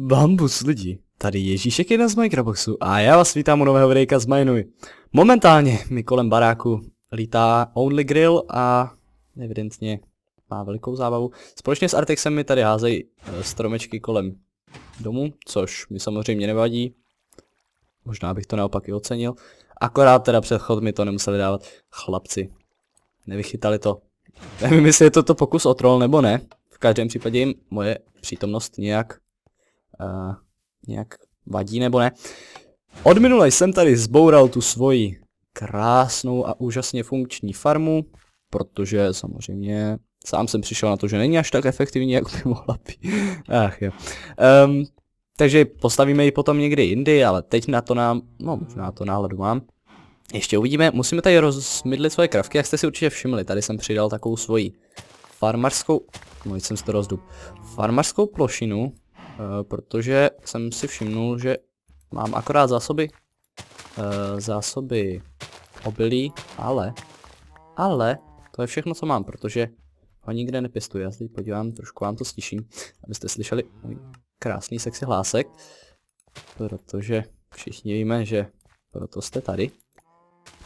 Bambus lidi, tady Ježíšek jedna z Microboxu a já vás vítám u nového videjka z Minui. Momentálně mi kolem baráku lítá Only Grill a evidentně má velikou zábavu. Společně s Artexem mi tady házejí eh, stromečky kolem domu, což mi samozřejmě nevadí. Možná bych to naopak i ocenil. Akorát teda předchod mi to nemuseli dávat chlapci. Nevychytali to. Nevím, jestli je toto pokus o troll nebo ne. V každém případě jim moje přítomnost nějak uh, nějak vadí nebo ne. Od minule jsem tady zboural tu svoji krásnou a úžasně funkční farmu, protože samozřejmě sám jsem přišel na to, že není až tak efektivní, jak by mohla být. Ach jo. Um, takže postavíme ji potom někdy jindy, ale teď na to nám, no možná to náhledu mám. Ještě uvidíme, musíme tady rozmydlit svoje kravky, jak jste si určitě všimli, tady jsem přidal takovou svoji farmařskou, no jsem si to rozdub, farmařskou plošinu, Eh, protože jsem si všimnul, že mám akorát zásoby, eh, zásoby obilí, ale, ale to je všechno, co mám, protože ho nikde nepěstuji. Já se teď podívám, trošku vám to stiším, abyste slyšeli můj krásný sexy hlásek, protože všichni víme, že proto jste tady.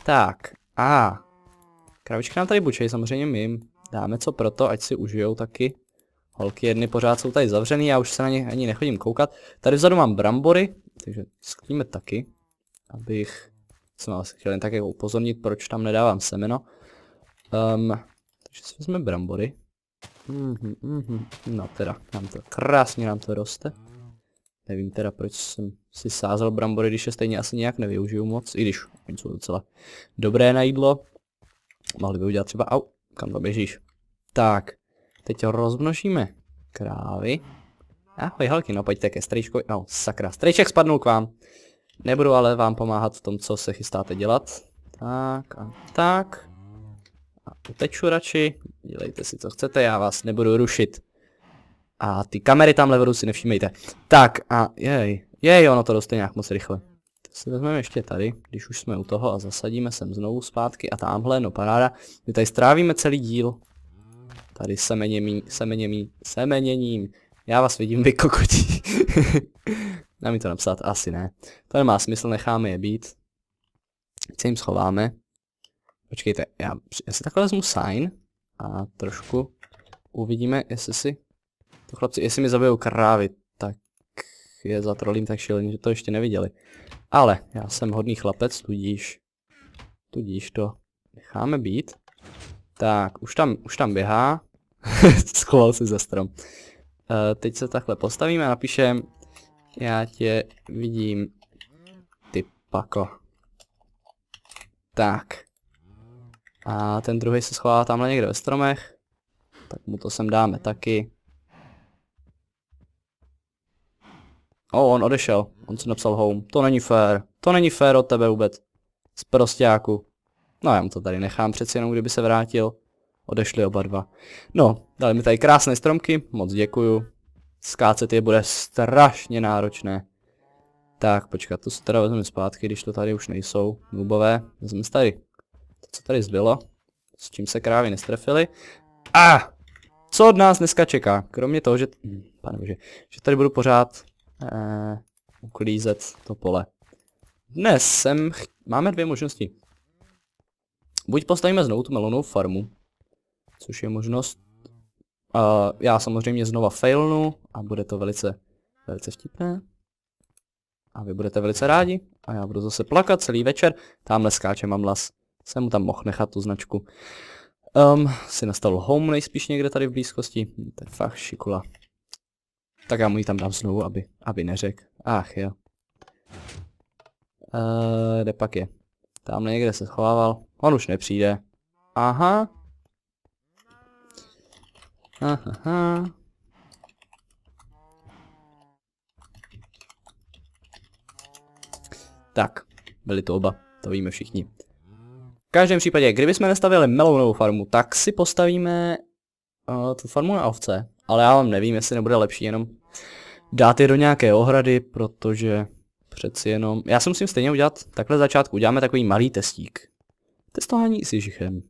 Tak, a kravičky nám tady bučejí, samozřejmě my jim dáme co proto, ať si užijou taky Holky jedny pořád jsou tady zavřený, já už se na ně ani nechodím koukat. Tady vzadu mám brambory, takže sklíme taky, abych se vás chtěl jen tak jako upozornit, proč tam nedávám semeno. Um, takže si vezme brambory. Mm -hmm, mm -hmm. No teda, nám to krásně nám to roste. Nevím teda, proč jsem si sázel brambory, když je stejně asi nějak nevyužiju moc, i když oni jsou docela dobré na jídlo. Mohli by udělat třeba, au, kam to běžíš? Tak, Teď rozmnožíme krávy. Ahoj holky, no pojďte ke strejčkovi. No, sakra, strejček spadnul k vám. Nebudu ale vám pomáhat v tom, co se chystáte dělat. Tak a tak. A uteču radši. Dělejte si, co chcete, já vás nebudu rušit. A ty kamery tam vlevodu si nevšímejte. Tak a jej, jej, ono to dostane nějak moc rychle. To si vezmeme ještě tady, když už jsme u toho a zasadíme sem znovu zpátky a tamhle, no paráda. My tady strávíme celý díl Tady semeněmí, semeněmí, semeněním. Já vás vidím, vy kokotí. Dá mi to napsat? Asi ne. To nemá smysl, necháme je být. Se jim schováme. Počkejte, já, já si takhle vezmu sign a trošku uvidíme, jestli si to chlapci, jestli mi zabijou krávy, tak je zatrolím tak šíleně, že to ještě neviděli. Ale já jsem hodný chlapec, tudíž, tudíž to necháme být. Tak, už tam, už tam běhá. Schoval se za strom. Uh, teď se takhle postavíme a napíšem Já tě vidím, ty pako. Tak. A ten druhý se schová tamhle někde ve stromech. Tak mu to sem dáme taky. O, oh, on odešel. On si napsal home. To není fér. To není fér od tebe vůbec. Z prostáku. No já mu to tady nechám přeci jenom, kdyby se vrátil. Odešli oba dva. No, dali mi tady krásné stromky, moc děkuju. Skácet je bude strašně náročné. Tak, počkat, to se teda vezmeme zpátky, když to tady už nejsou. Nubové, vezmeme tady. To, co tady zbylo, s čím se krávy nestrefily. A! Ah! Co od nás dneska čeká? Kromě toho, že... Hm, pane bože, že tady budu pořád... Eh, uklízet to pole. Dnes jsem... Ch... Máme dvě možnosti. Buď postavíme znovu tu melonovou farmu, což je možnost. Uh, já samozřejmě znova failnu a bude to velice, velice vtipné. A vy budete velice rádi a já budu zase plakat celý večer. Tamhle skáče mám las. Jsem mu tam mohl nechat tu značku. Um, si nastal home nejspíš někde tady v blízkosti. Hm, to je fakt šikula. Tak já mu ji tam dám znovu, aby, aby neřek. Ach jo. Uh, kde pak je? Tam někde se schovával. On už nepřijde. Aha. Aha. Tak, byli to oba, to víme všichni. V každém případě, kdybychom nestavili melounovou farmu, tak si postavíme uh, tu farmu na ovce. Ale já vám nevím, jestli nebude lepší jenom dát je do nějaké ohrady, protože Přeci jenom. Já si musím stejně udělat takhle začátku. Uděláme takový malý testík. Testování s Ježichem.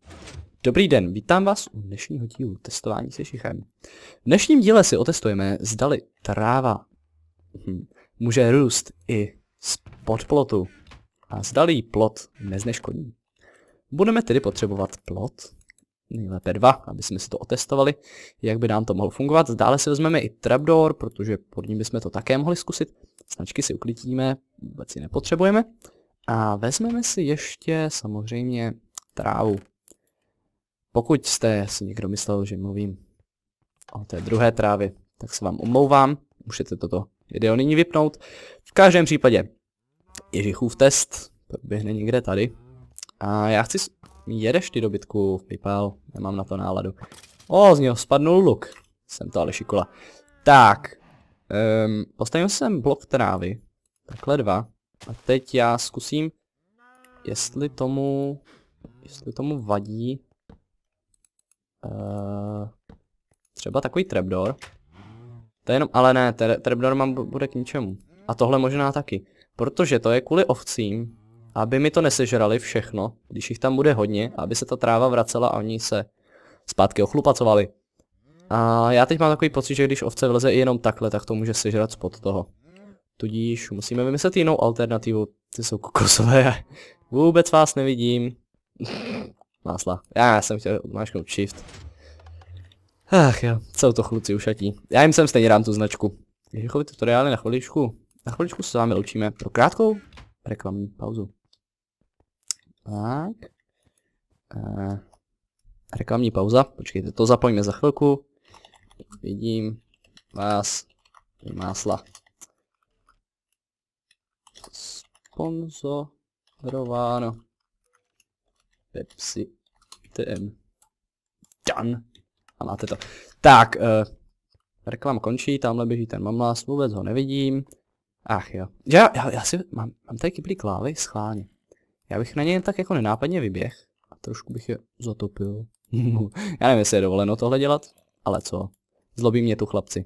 Dobrý den, vítám vás u dnešního dílu testování s Ježichem. V dnešním díle si otestujeme, zdali tráva hm, může růst i z podplotu a zdali plot nezneškodní. Budeme tedy potřebovat plot, nejlépe dva, aby jsme si to otestovali, jak by nám to mohlo fungovat. Dále si vezmeme i trapdoor, protože pod ním bychom to také mohli zkusit. Značky si uklidíme, vůbec ji nepotřebujeme. A vezmeme si ještě samozřejmě trávu. Pokud jste si někdo myslel, že mluvím o té druhé trávě, tak se vám omlouvám, můžete toto video nyní vypnout. V každém případě, Ježichův test proběhne někde tady. A já chci... Jedeš ty dobytku, vypál, nemám na to náladu. O, z něho spadnul luk. Jsem to ale šikula. Tak, Um, ehm, postavím sem blok trávy. Takhle dva. A teď já zkusím, jestli tomu, jestli tomu vadí. Uh, třeba takový trapdoor. To je jenom, ale ne, trapdoor mám bude k ničemu. A tohle možná taky. Protože to je kvůli ovcím, aby mi to nesežrali všechno, když jich tam bude hodně, aby se ta tráva vracela a oni se zpátky ochlupacovali. A já teď mám takový pocit, že když ovce vleze i jenom takhle, tak to může sežrat spod toho. Tudíž musíme vymyslet jinou alternativu. Ty jsou kokosové. Vůbec vás nevidím. Másla. Já jsem chtěl odmášknout shift. Ach jo, jsou to chluci ušatí. Já jim sem stejně dám tu značku. chovit tutoriály na chviličku. Na chviličku se s vámi loučíme pro krátkou reklamní pauzu. Tak. Eh, reklamní pauza, počkejte, to zapojíme za chvilku. Vidím vás. Másla. Sponzorováno. Pepsi. TM. Done. A máte to. Tak, uh, eh, reklam končí, tamhle běží ten mamlás, vůbec ho nevidím. Ach jo. Já, já, já si, mám, mám tady kyplý klávy, schválně. Já bych na něj tak jako nenápadně vyběh. A trošku bych je zatopil. já nevím, jestli je dovoleno tohle dělat, ale co? Zlobí mě tu chlapci.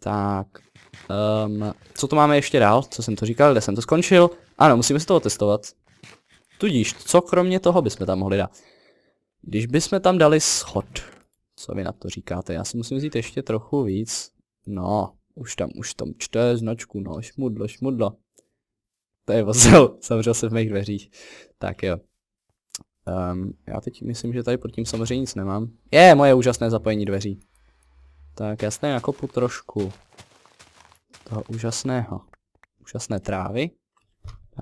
Tak. Um, co to máme ještě dál? Co jsem to říkal? Kde jsem to skončil? Ano, musíme si toho testovat. Tudíž, co kromě toho bychom tam mohli dát? Když bychom tam dali schod. Co vy na to říkáte? Já si musím vzít ještě trochu víc. No, už tam, už tam čte značku, no, šmudlo, šmudlo. To je vozel, zavřel se v mých dveřích. Tak jo. Um, já teď myslím, že tady pod tím samozřejmě nic nemám. Je, moje úžasné zapojení dveří. Tak já se nakopu trošku toho úžasného, úžasné trávy.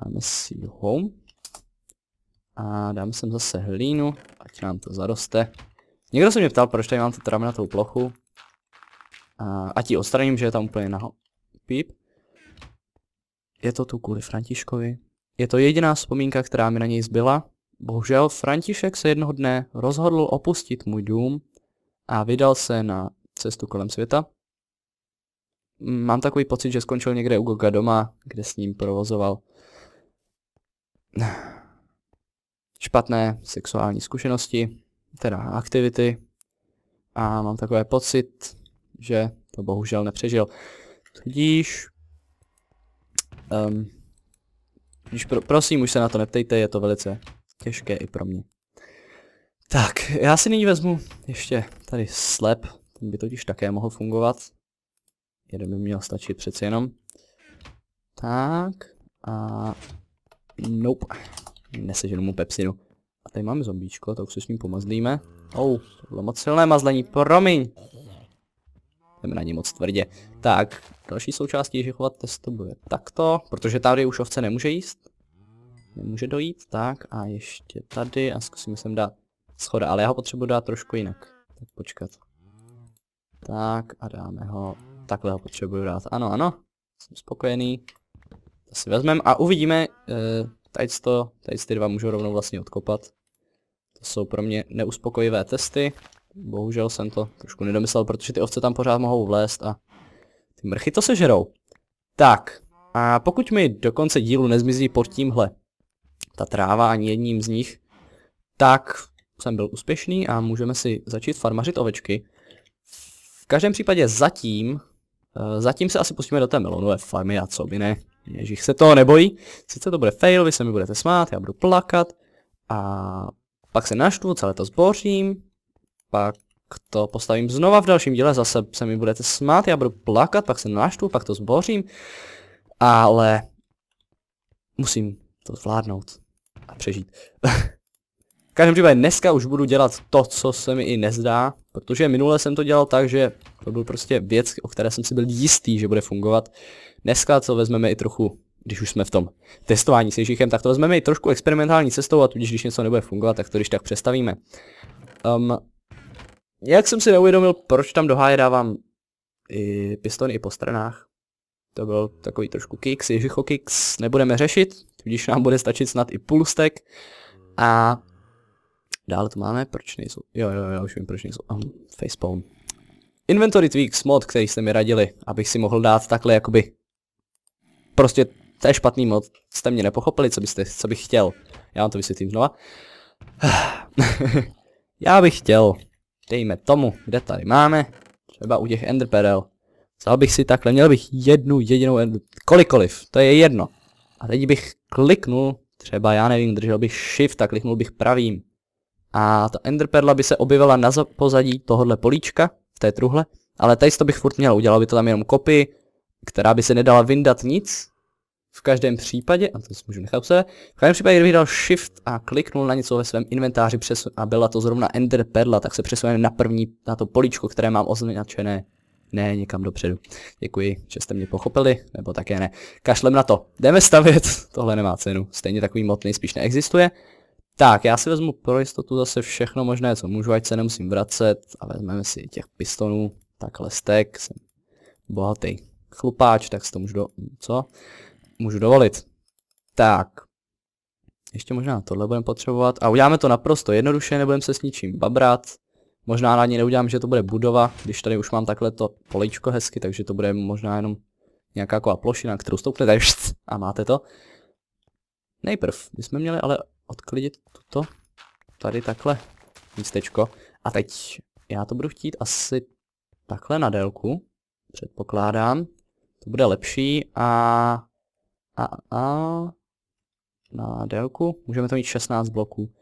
Dáme si home. A dám sem zase hlínu, ať nám to zaroste. Někdo se mě ptal, proč tady mám tu tramnatou plochu. A, ať ji odstraním, že je tam úplně naho... Píp. Je to tu kvůli Františkovi. Je to jediná vzpomínka, která mi na něj zbyla. Bohužel František se jednoho dne rozhodl opustit můj dům a vydal se na cestu kolem světa. Mám takový pocit, že skončil někde u Goga doma, kde s ním provozoval špatné sexuální zkušenosti, teda aktivity. A mám takový pocit, že to bohužel nepřežil. Tudíž... Um, ehm, když pro, prosím, už se na to neptejte, je to velice těžké i pro mě. Tak, já si nyní vezmu ještě tady slep ten by totiž také mohl fungovat. Jeden by měl stačit přeci jenom. Tak. A... Nope. Neseženu mu pepsinu. A tady máme zombíčko, tak se s ním pomazlíme. Ou, oh, to bylo moc silné mazlení, promiň. Jdeme na ně moc tvrdě. Tak, další součástí chovat testu bude takto, protože tady už ovce nemůže jíst. Nemůže dojít, tak a ještě tady a zkusíme sem dát schoda, ale já ho potřebuji dát trošku jinak. Tak počkat. Tak a dáme ho. Takhle ho potřebuju dát. Ano, ano. Jsem spokojený. To si vezmeme a uvidíme. Eh, tady to, tady ty dva můžu rovnou vlastně odkopat. To jsou pro mě neuspokojivé testy. Bohužel jsem to trošku nedomyslel, protože ty ovce tam pořád mohou vlézt a ty mrchy to sežerou. Tak, a pokud mi do konce dílu nezmizí pod tímhle ta tráva ani jedním z nich, tak jsem byl úspěšný a můžeme si začít farmařit ovečky každém případě zatím, eh, zatím se asi pustíme do té melonové farmy a co by ne. Ježíš se toho nebojí, sice to bude fail, vy se mi budete smát, já budu plakat a pak se naštvu, celé to zbořím, pak to postavím znova v dalším díle, zase se mi budete smát, já budu plakat, pak se naštvu, pak to zbořím, ale musím to zvládnout a přežít. každém případě dneska už budu dělat to, co se mi i nezdá, protože minule jsem to dělal tak, že to byl prostě věc, o které jsem si byl jistý, že bude fungovat. Dneska to vezmeme i trochu, když už jsme v tom testování s Ježíchem, tak to vezmeme i trošku experimentální cestou a tudíž, když něco nebude fungovat, tak to když tak přestavíme. Um, jak jsem si neuvědomil, proč tam do háje dávám i pistony i po stranách. To byl takový trošku kicks, Ježicho kicks nebudeme řešit, tudíž nám bude stačit snad i půl A Dále to máme, proč nejsou, jo jo jo, už vím, proč nejsou, um, facepawn. Inventory Tweaks mod, který jste mi radili, abych si mohl dát takhle jakoby, prostě to je špatný mod, jste mě nepochopili, co, byste, co bych chtěl. Já vám to vysvětlím znova. Já bych chtěl, dejme tomu, kde tady máme, třeba u těch enderperel. Vzal bych si takhle, měl bych jednu jedinou ender, kolikoliv, to je jedno. A teď bych kliknul, třeba já nevím, držel bych shift a kliknul bych pravým. A ta enderperla by se objevila na pozadí tohohle políčka, v té truhle, ale tady to bych furt měl, udělal by to tam jenom kopy, která by se nedala vyndat nic, v každém případě, a to si můžu nechat sebe, v každém případě, kdybych dal shift a kliknul na něco ve svém inventáři přes a byla to zrovna Ender Perla, tak se přesuneme na první, na to políčko, které mám označené ne, někam dopředu. Děkuji, že jste mě pochopili, nebo také ne. Kašlem na to. Jdeme stavět, tohle nemá cenu. Stejně takový mod nejspíš neexistuje. Tak, já si vezmu pro jistotu zase všechno možné, co můžu, ať se nemusím vracet a vezmeme si těch pistonů, takhle stek, jsem bohatý chlupáč, tak si to můžu do... co? Můžu dovolit. Tak. Ještě možná tohle budeme potřebovat a uděláme to naprosto jednoduše, nebudeme se s ničím babrat. Možná na ní neudělám, že to bude budova, když tady už mám takhle to políčko hezky, takže to bude možná jenom nějaká plošina, kterou stoupnete a máte to. Nejprv jsme měli ale odklidit tuto, tady takhle místečko. A teď já to budu chtít asi takhle na délku, předpokládám. To bude lepší a... a, a na délku můžeme to mít 16 bloků.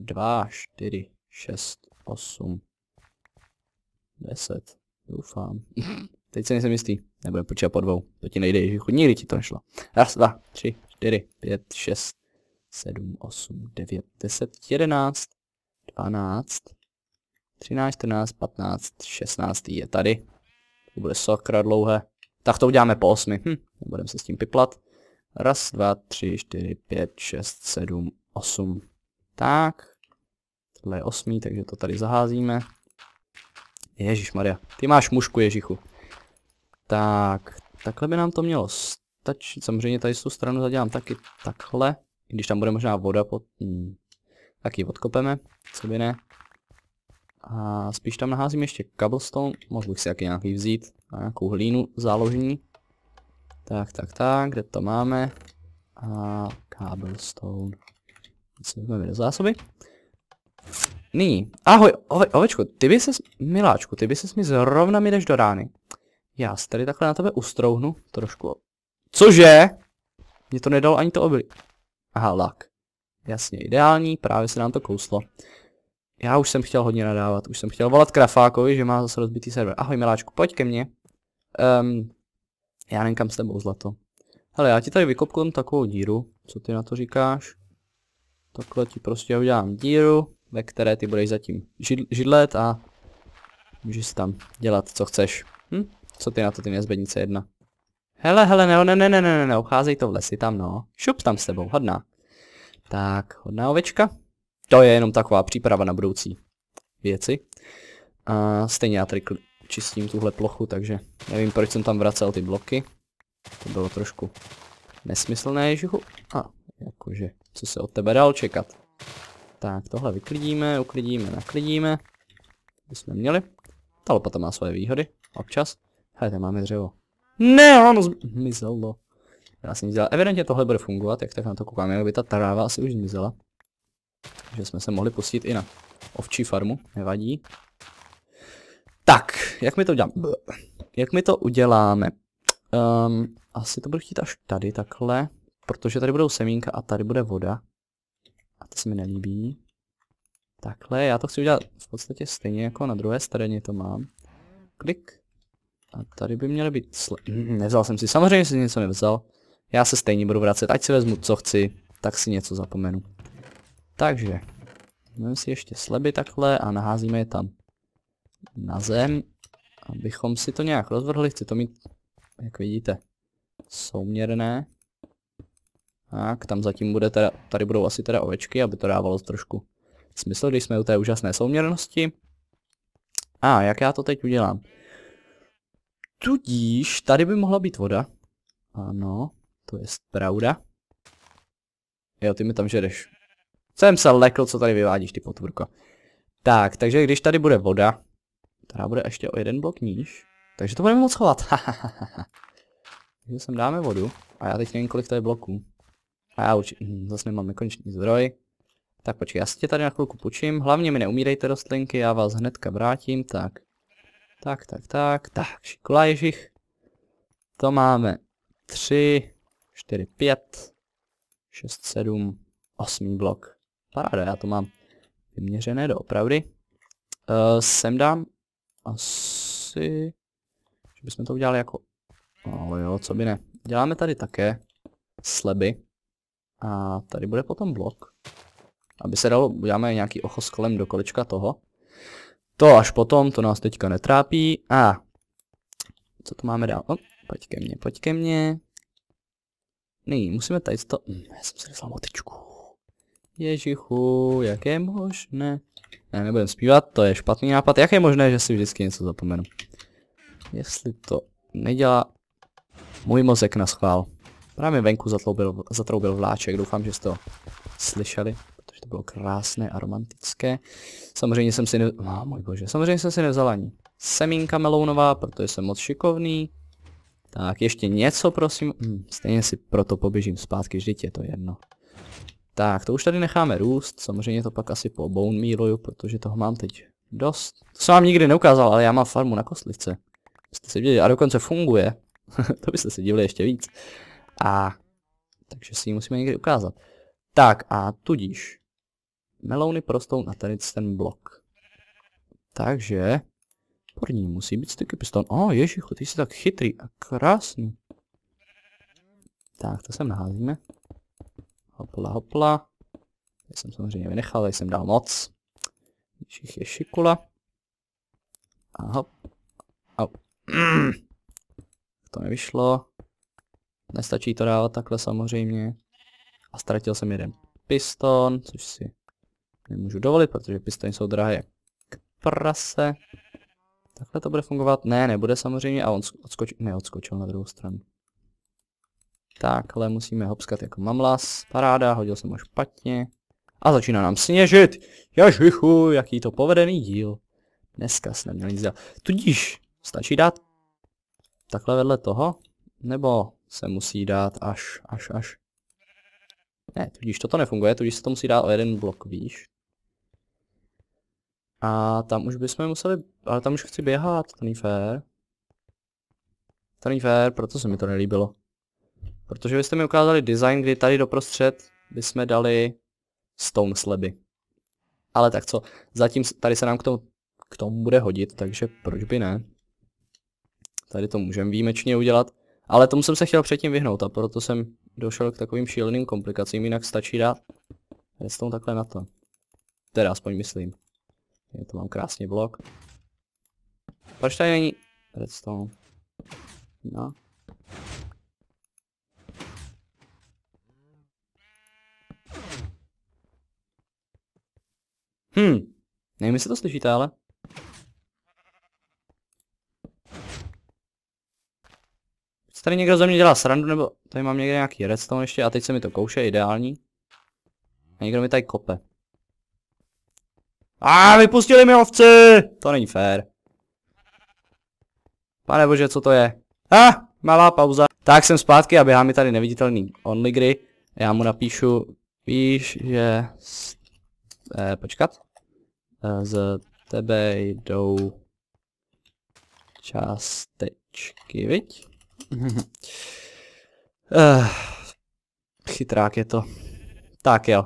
2, 4, 6, 8, 10, doufám. Teď se nejsem jistý, nebudeme počítat po dvou, to ti nejde, že nikdy ti to nešlo. Raz, dva, tři, čtyři, pět, šest, 7, 8, 9, 10, 11, 12, 13, 14, 15, 16 je tady. To bude sakra dlouhé. Tak to uděláme po 8. Hm, nebudeme se s tím piplat. Raz, dva, tři, čtyři, pět, šest, sedm, osm. Tak. Tohle je osmý, takže to tady zaházíme. Ježíš Maria, ty máš mušku, Ježíchu. Tak, takhle by nám to mělo stačit. Samozřejmě tady z tu stranu zadělám taky takhle když tam bude možná voda pod... Hmm. Tak ji odkopeme, co by ne. A spíš tam naházím ještě cobblestone, mohl bych si jaký nějaký vzít. A nějakou hlínu záložní. Tak, tak, tak, kde to máme? A cobblestone. Co jsme do zásoby? Nyní. Ahoj, ove, ovečko, ty by se, miláčku, ty by se mi zrovna mi jdeš do rány. Já se tady takhle na tebe ustrouhnu trošku. Cože? Mě to nedalo ani to obilí. Aha, lak. Jasně, ideální, právě se nám to kouslo. Já už jsem chtěl hodně nadávat, už jsem chtěl volat Krafákovi, že má zase rozbitý server. Ahoj miláčku, pojď ke mně. Um, já nevím kam s tebou zlato. Hele, já ti tady vykopknu takovou díru, co ty na to říkáš? Takhle ti prostě udělám díru, ve které ty budeš zatím žid židlet a můžeš si tam dělat, co chceš. Hm? Co ty na to, ty nezbednice jedna? Hele, hele, ne, ne, ne, ne, ne, ne, ne, ucházej to v ne, tam, no. Šup tam s tebou, ne tak, hodná ovečka. To je jenom taková příprava na budoucí věci. A stejně já tady čistím tuhle plochu, takže nevím, proč jsem tam vracel ty bloky. To bylo trošku nesmyslné, žihu. A, jakože, co se od tebe dal čekat. Tak, tohle vyklidíme, uklidíme, naklidíme. To jsme měli. Ta lopata má svoje výhody, občas. Hele, tam máme dřevo. Ne, ono zmizelo. Já jsem dělal. Evidentně tohle bude fungovat, jak tak na to koukám, jak by ta tráva asi už zmizela. Že jsme se mohli pustit i na ovčí farmu, nevadí. Tak, jak mi to udělám? Jak mi to uděláme? Um, asi to budu chtít až tady takhle, protože tady budou semínka a tady bude voda. A to se mi nelíbí. Takhle, já to chci udělat v podstatě stejně jako na druhé straně to mám. Klik. A tady by měly být sl... Hm, nevzal jsem si, samozřejmě si něco nevzal. Já se stejně budu vracet, ať si vezmu co chci, tak si něco zapomenu. Takže, vezmeme si ještě sleby takhle a naházíme je tam na zem, abychom si to nějak rozvrhli, chci to mít, jak vidíte, souměrné. Tak, tam zatím bude teda, tady budou asi teda ovečky, aby to dávalo trošku smysl, když jsme u té úžasné souměrnosti. A, jak já to teď udělám? Tudíž, tady by mohla být voda. Ano. To je pravda. Jo, ty mi tam žereš. Jsem se lekl, co tady vyvádíš, ty potvrko. Tak, takže když tady bude voda, která bude ještě o jeden blok níž, takže to budeme moc chovat. takže sem dáme vodu. A já teď nevím, kolik to je bloků. A já už hm, zase nemám nekonečný zdroj. Tak počkej, já si tě tady na chvilku počím. Hlavně mi neumírejte rostlinky, já vás hnedka vrátím. Tak, tak, tak, tak, tak, šikula ježich. To máme tři, 4, 5, 6, 7, 8 blok. Paráda, já to mám vyměřené doopravdy. Uh, sem dám asi, že bychom to udělali jako, ale no jo, co by ne. Děláme tady také sleby a tady bude potom blok. Aby se dalo, uděláme nějaký ochos kolem do kolečka toho. To až potom, to nás teďka netrápí. A co to máme dál? O, pojď ke mně, pojď ke mně. Nyní musíme tady to... Hm, já jsem si dostal motičku. Ježichu, jak je možné... Ne, nebudem zpívat, to je špatný nápad. Jak je možné, že si vždycky něco zapomenu? Jestli to nedělá můj mozek na schvál. Právě venku zatloubil, zatroubil vláček, doufám, že jste to slyšeli, protože to bylo krásné a romantické. Samozřejmě jsem si ne... Oh, můj bože, samozřejmě jsem si nevzal ani semínka melounová, protože jsem moc šikovný. Tak, ještě něco prosím. Hm, stejně si proto poběžím zpátky, vždyť je to jedno. Tak, to už tady necháme růst, samozřejmě to pak asi po bone mealuju, protože toho mám teď dost. To jsem vám nikdy neukázal, ale já mám farmu na kostlice. Jste si viděli, a dokonce funguje. to byste si divili ještě víc. A takže si ji musíme někdy ukázat. Tak a tudíž melony prostou na tady ten blok. Takže odporní, musí být styky piston. O, oh, ježichu, ty jsi tak chytrý a krásný. Tak, to sem naházíme. Hopla, hopla. Já jsem samozřejmě vynechal, tady jsem dal moc. Ježich je šikula. A hop. a To nevyšlo. Nestačí to dávat takhle samozřejmě. A ztratil jsem jeden piston, což si nemůžu dovolit, protože pistony jsou drahé jak prase. Takhle to bude fungovat? Ne, nebude samozřejmě a on odskoč... neodskočil na druhou stranu. Takhle musíme hopskat jako mamlas. Paráda, hodil jsem ho špatně. A začíná nám sněžit. Ježichu, jaký to povedený díl. Dneska jsem neměl nic dělat. Tudíž stačí dát takhle vedle toho, nebo se musí dát až, až, až. Ne, tudíž toto nefunguje, tudíž se to musí dát o jeden blok výš. A tam už bychom museli, ale tam už chci běhat, to není fér. To není fér, proto se mi to nelíbilo. Protože vy jste mi ukázali design, kdy tady doprostřed bychom dali stone sleby. Ale tak co, zatím tady se nám k tomu, k tomu bude hodit, takže proč by ne? Tady to můžeme výjimečně udělat. Ale tomu jsem se chtěl předtím vyhnout a proto jsem došel k takovým šíleným komplikacím, jinak stačí dát redstone takhle na to. Teda aspoň myslím. Já to mám krásný blok. Proč tady není redstone? No. Hm, nevím, jestli to slyšíte, ale... Co tady někdo ze mě dělá srandu, nebo tady mám někde nějaký redstone ještě a teď se mi to kouše, ideální. A někdo mi tady kope. A ah, vypustili mi ovce! To není fér. Pane bože, co to je? A, ah, malá pauza. Tak jsem zpátky a běhá mi tady neviditelný onligry. Já mu napíšu, víš, že... Eh, počkat. Eh, z tebe jdou částečky, viď? Eh, chytrák je to. Tak jo.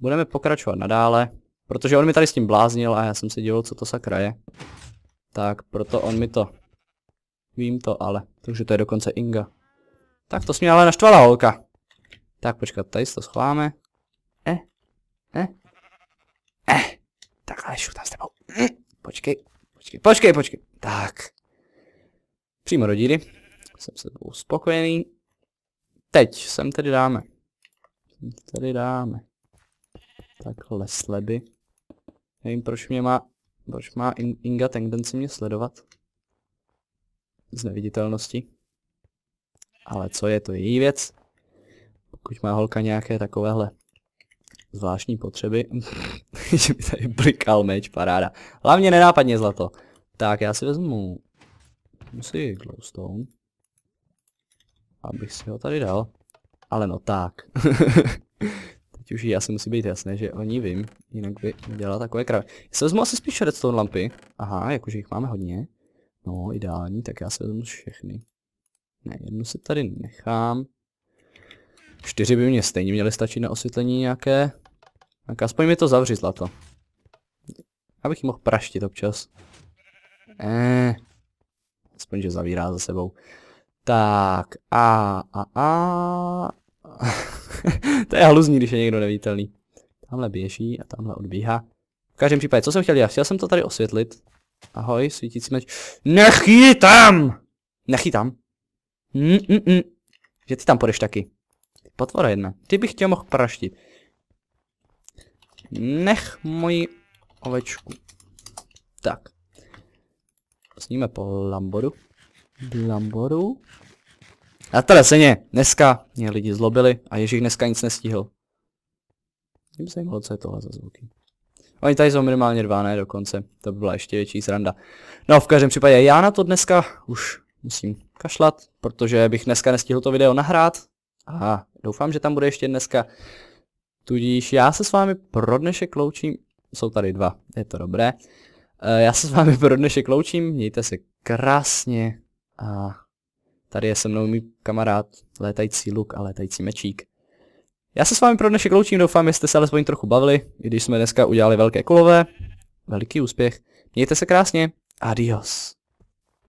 Budeme pokračovat nadále. Protože on mi tady s tím bláznil a já jsem si dělal, co to sakra je. Tak proto on mi to... Vím to ale. Takže to je dokonce Inga. Tak to s mě ale naštvala holka. Tak počkat, tady si to schováme. Eh, eh, eh. Tak ale šutám s tebou. Hm, počkej, počkej, počkej, počkej. Tak. Přímo rodiny. Jsem se uspokojený. Teď sem tedy dáme. Sem tedy dáme. Takhle sleby. Nevím, proč mě má, proč má Inga tendenci mě sledovat. Z neviditelnosti. Ale co je to její věc? Pokud má holka nějaké takovéhle zvláštní potřeby, že mi tady blikal meč, paráda. Hlavně nenápadně zlato. Tak, já si vezmu Musí glowstone, abych si ho tady dal. Ale no tak. už já musí být jasné, že oni vím, jinak by dělala takové kravy. Já se vezmu asi spíš redstone lampy. Aha, jakože jich máme hodně. No, ideální, tak já se vezmu všechny. Ne, jednu si tady nechám. Čtyři by mě stejně měly stačit na osvětlení nějaké. Tak aspoň mi to zavři zlato. Abych ji mohl praštit občas. Eh. Aspoň, že zavírá za sebou. Tak, a, a, a, to je haluzní, když je někdo nevítelný. Tamhle běží a tamhle odbíhá. V každém případě, co jsem chtěl já? Chtěl jsem to tady osvětlit. Ahoj, svítící meč. Nechytám! Nechytám. Mm, mm, mm. Že ty tam půjdeš taky. Potvora jedna. Ty bych tě mohl praštit. Nech moji ovečku. Tak. Sníme po Lamboru. Lamboru. Na teleseně, dneska mě lidi zlobili a Ježíš dneska nic nestihl. Mě by zajímalo, co je tohle za zvuky. Oni tady jsou minimálně dva, ne dokonce. To by byla ještě větší sranda. No v každém případě já na to dneska už musím kašlat, protože bych dneska nestihl to video nahrát. A doufám, že tam bude ještě dneska. Tudíž já se s vámi pro dnešek loučím. Jsou tady dva, je to dobré. Eh, já se s vámi pro dnešek loučím, mějte se krásně a Tady je se mnou můj kamarád, létající luk a létající mečík. Já se s vámi pro dnešek loučím, doufám, že jste se alespoň trochu bavili, i když jsme dneska udělali velké kolové. Veliký úspěch. Mějte se krásně. Adios.